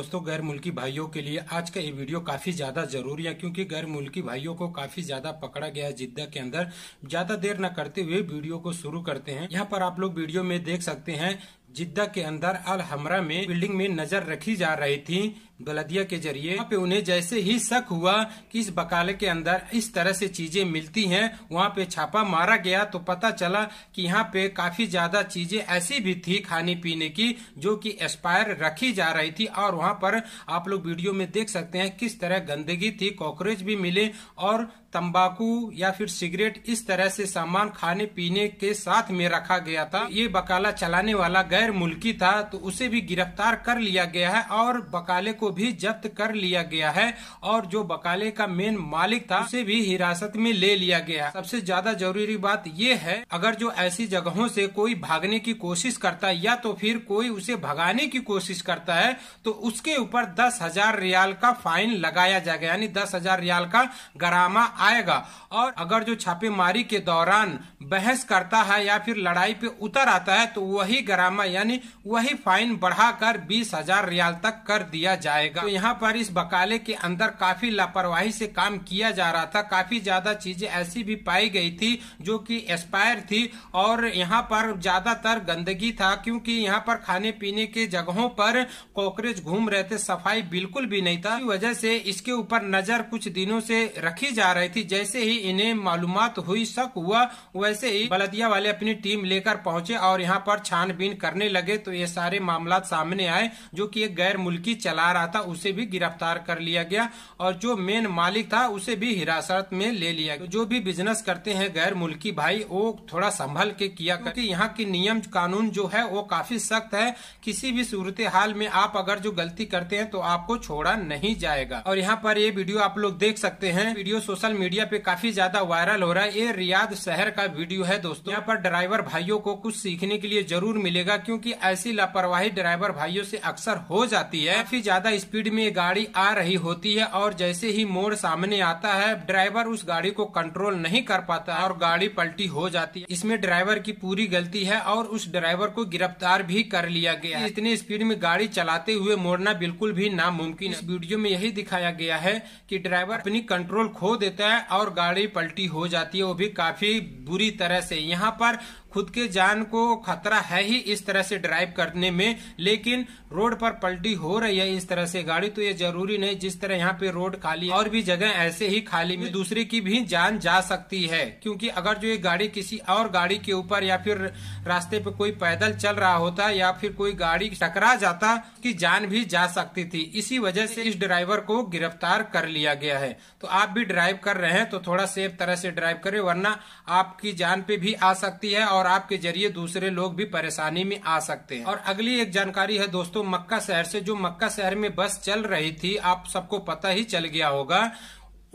दोस्तों गैर मुल्की भाइयों के लिए आज का ये वीडियो काफी ज्यादा जरूरी है क्योंकि गैर मुल्की भाइयों को काफी ज्यादा पकड़ा गया है जिद्दा के अंदर ज्यादा देर न करते हुए वीडियो को शुरू करते हैं यहाँ पर आप लोग वीडियो में देख सकते हैं जिद्दा के अंदर अल हमरा में बिल्डिंग में नजर रखी जा रही थी बलदिया के जरिए वहाँ पे उन्हें जैसे ही शक हुआ कि इस बकाले के अंदर इस तरह से चीजें मिलती हैं वहाँ पे छापा मारा गया तो पता चला कि यहाँ पे काफी ज्यादा चीजें ऐसी भी थी खाने पीने की जो कि एक्सपायर रखी जा रही थी और वहाँ पर आप लोग वीडियो में देख सकते हैं किस तरह गंदगी थी कॉकरोच भी मिले और तम्बाकू या फिर सिगरेट इस तरह से सामान खाने पीने के साथ में रखा गया था ये बकाला चलाने वाला गए गैर मुल्की था तो उसे भी गिरफ्तार कर लिया गया है और बकाले को भी जब्त कर लिया गया है और जो बकाले का मेन मालिक था उसे भी हिरासत में ले लिया गया है सबसे ज्यादा जरूरी बात यह है अगर जो ऐसी जगहों से कोई भागने की कोशिश करता है या तो फिर कोई उसे भगाने की कोशिश करता है तो उसके ऊपर दस हजार रियाल का फाइन लगाया जाएगा यानी दस हजार रियाल का गरामा आएगा और अगर जो छापेमारी के दौरान बहस करता है या फिर लड़ाई पे उतर आता है तो वही गरामा यानी वही फाइन बढ़ाकर बीस हजार रियाल तक कर दिया जाएगा तो यहाँ पर इस बकाले के अंदर काफी लापरवाही से काम किया जा रहा था काफी ज्यादा चीजें ऐसी भी पाई गई थी जो कि एक्सपायर थी और यहाँ पर ज्यादातर गंदगी था क्योंकि यहाँ पर खाने पीने के जगहों पर कॉकरोच घूम रहे थे सफाई बिल्कुल भी नहीं था वजह से इसके ऊपर नजर कुछ दिनों से रखी जा रही थी जैसे ही इन्हें मालूम हुई शक हुआ वैसे ही बलदिया वाले अपनी टीम लेकर पहुंचे और यहाँ पर छानबीन करने करने लगे तो ये सारे मामला सामने आए जो कि एक गैर मुल्की चला रहा था उसे भी गिरफ्तार कर लिया गया और जो मेन मालिक था उसे भी हिरासत में ले लिया गया जो भी बिजनेस करते हैं गैर मुल्की भाई वो थोड़ा संभल के किया क्योंकि यहाँ की नियम कानून जो है वो काफी सख्त है किसी भी सूरत हाल में आप अगर जो गलती करते हैं तो आपको छोड़ा नहीं जाएगा और यहाँ पर ये वीडियो आप लोग देख सकते हैं वीडियो सोशल मीडिया पे काफी ज्यादा वायरल हो रहा है ये रियाद शहर का वीडियो है दोस्तों यहाँ पर ड्राइवर भाइयों को कुछ सीखने के लिए जरूर मिलेगा क्योंकि ऐसी लापरवाही ड्राइवर भाइयों से अक्सर हो जाती है काफी ज्यादा स्पीड में गाड़ी आ रही होती है और जैसे ही मोड़ सामने आता है ड्राइवर उस गाड़ी को कंट्रोल नहीं कर पाता और गाड़ी पलटी हो जाती है इसमें ड्राइवर की पूरी गलती है और उस ड्राइवर को गिरफ्तार भी कर लिया गया इतनी स्पीड में गाड़ी चलाते हुए मोड़ना बिल्कुल भी नामुमकिन इस वीडियो में यही दिखाया गया है कि ड्राइवर अपनी कंट्रोल खो देता है और गाड़ी पलटी हो जाती है वो भी काफी बुरी तरह से यहाँ पर खुद के जान को खतरा है ही इस तरह तरह से ड्राइव करने में लेकिन रोड पर पलटी हो रही है इस तरह से गाड़ी तो ये जरूरी नहीं जिस तरह यहाँ पे रोड खाली और भी जगह ऐसे ही खाली में दूसरे की भी जान जा सकती है क्योंकि अगर जो ये गाड़ी किसी और गाड़ी के ऊपर या फिर रास्ते पे कोई पैदल चल रहा होता या फिर कोई गाड़ी टकरा जाता की जान भी जा सकती थी इसी वजह से इस ड्राइवर को गिरफ्तार कर लिया गया है तो आप भी ड्राइव कर रहे हैं तो थोड़ा सेफ तरह से ड्राइव करे वरना आपकी जान पे भी आ सकती है और आपके जरिए दूसरे लोग भी परेशानी में आ सकते हैं और अगली एक जानकारी है दोस्तों मक्का शहर से जो मक्का शहर में बस चल रही थी आप सबको पता ही चल गया होगा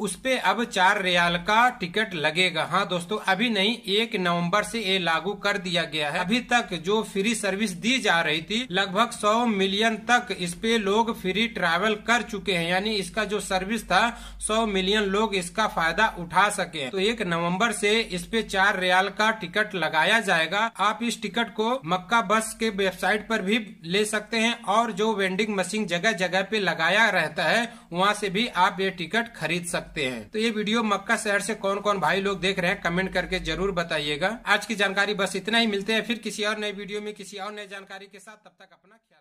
उस पर अब चार रियाल का टिकट लगेगा हाँ दोस्तों अभी नहीं एक नवंबर से ये लागू कर दिया गया है अभी तक जो फ्री सर्विस दी जा रही थी लगभग 100 मिलियन तक इस पे लोग फ्री ट्रैवल कर चुके हैं यानी इसका जो सर्विस था 100 मिलियन लोग इसका फायदा उठा सके तो एक नवंबर से इस पे चार रियाल का टिकट लगाया जाएगा आप इस टिकट को मक्का बस के वेबसाइट पर भी ले सकते हैं और जो वेंडिंग मशीन जगह जगह पे लगाया रहता है वहाँ से भी आप ये टिकट खरीद सकते सकते हैं तो ये वीडियो मक्का शहर से कौन कौन भाई लोग देख रहे हैं कमेंट करके जरूर बताइएगा आज की जानकारी बस इतना ही मिलते हैं फिर किसी और नई वीडियो में किसी और नई जानकारी के साथ तब तक अपना ख्याल